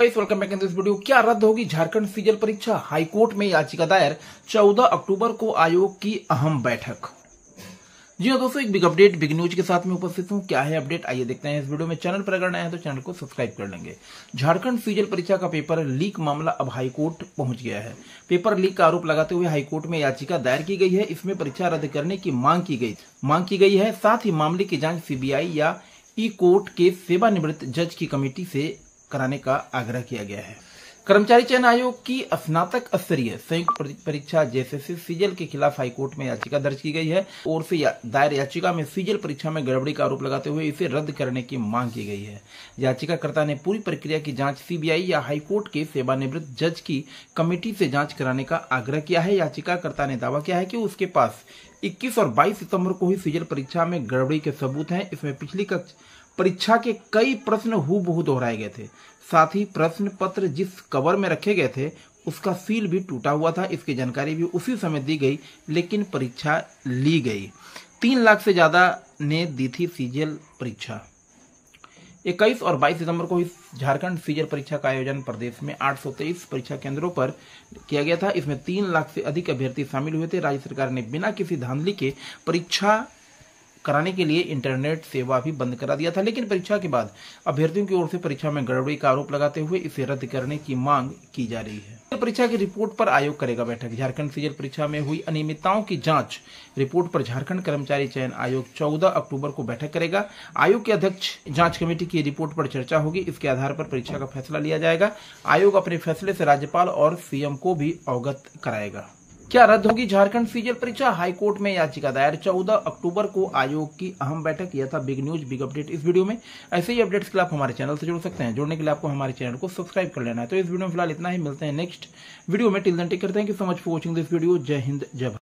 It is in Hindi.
welcome back in this video क्या रद्द होगी झारखंड सीजल परीक्षा हाईकोर्ट में याचिका दायर 14 अक्टूबर को आयोग की अहम बैठक जी हाँ दोस्तों एक बिग अपडेट बिग न्यूज के साथ में उपस्थित हूँ क्या है अपडेट आइए देखते हैं इस वीडियो में चैनल पर अगर नया है तो चैनल को सब्सक्राइब कर लेंगे झारखंड सीजल परीक्षा का पेपर लीक मामला अब हाईकोर्ट पहुंच गया है पेपर लीक का आरोप लगाते हुए हाईकोर्ट में याचिका दायर की गई है इसमें परीक्षा रद्द करने की मांग की गई मांग की गई है साथ ही मामले की जाँच सीबीआई या ई e कोर्ट के सेवानिवृत्त जज की कमेटी से कराने का आग्रह किया गया है कर्मचारी चयन आयोग की स्नातक स्तरीय संयुक्त परीक्षा जैसे सीजल के खिलाफ हाईकोर्ट में याचिका दर्ज की गई है और से या, दायर याचिका में सीजल परीक्षा में गड़बड़ी का आरोप लगाते हुए इसे रद्द करने की मांग की गई है याचिकाकर्ता ने पूरी प्रक्रिया की जांच सीबीआई या हाईकोर्ट के सेवानिवृत्त जज की कमेटी से जांच कराने का आग्रह किया है याचिकाकर्ता ने दावा किया है कि उसके पास 21 और 22 सितंबर को ही सीजल परीक्षा में गड़बड़ी के सबूत हैं इसमें पिछली कक्षा परीक्षा के कई प्रश्न हूबहू दोहराए गए थे साथ ही प्रश्न पत्र जिस कवर में रखे गए थे उसका सील भी टूटा हुआ था इसकी जानकारी भी उसी समय दी गई लेकिन परीक्षा ली गई तीन लाख से ज़्यादा ने दी थी सीजीएल परीक्षा इक्कीस और 22 सितंबर को इस झारखंड सीजर परीक्षा का आयोजन प्रदेश में 823 परीक्षा केंद्रों पर किया गया था इसमें तीन लाख से अधिक अभ्यर्थी शामिल हुए थे राज्य सरकार ने बिना किसी धांधली के परीक्षा कराने के लिए इंटरनेट सेवा भी बंद करा दिया था लेकिन परीक्षा के बाद अभ्यर्थियों की ओर से परीक्षा में गड़बड़ी का आरोप लगाते हुए इसे रद्द करने की मांग की जा रही है परीक्षा की रिपोर्ट पर आयोग करेगा बैठक झारखंड सीजल परीक्षा में हुई अनियमितताओं की जांच रिपोर्ट पर झारखंड कर्मचारी चयन आयोग 14 अक्टूबर को बैठक करेगा आयोग के अध्यक्ष जांच कमेटी की रिपोर्ट पर चर्चा होगी इसके आधार पर परीक्षा का फैसला लिया जाएगा आयोग अपने फैसले से राज्यपाल और सीएम को भी अवगत कराएगा क्या रद्द होगी झारखंड फीजल परीक्षा हाईकोर्ट में याचिका दायर 14 अक्टूबर को आयोग की अहम बैठक यह था बिग न्यूज बिग अपडेट इस वीडियो में ऐसे ही अपडेट्स के लिए आप हमारे चैनल से जुड़ सकते हैं जुड़ने के लिए आपको हमारे चैनल को सब्सक्राइब कर लेना है तो इस वीडियो में फिलहाल इतना ही मिलते हैं नेक्स्ट वीडियो में टिल देन करते हैं कि so much for watching this video जय हिंद जय